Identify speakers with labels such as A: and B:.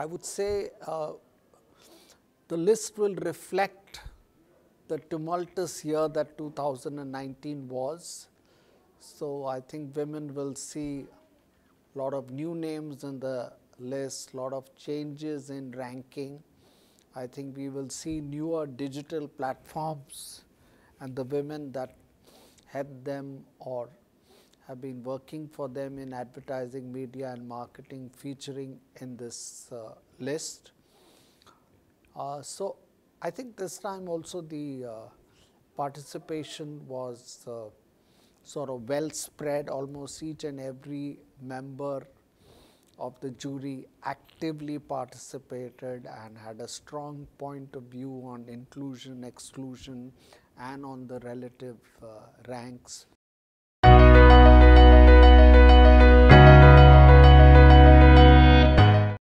A: I would say uh, the list will reflect the tumultuous year that 2019 was. So I think women will see a lot of new names in the list, lot of changes in ranking. I think we will see newer digital platforms and the women that had them or have been working for them in advertising, media and marketing featuring in this uh, list. Uh, so I think this time also the uh, participation was uh, sort of well spread, almost each and every member of the jury actively participated and had a strong point of view on inclusion, exclusion and on the relative uh, ranks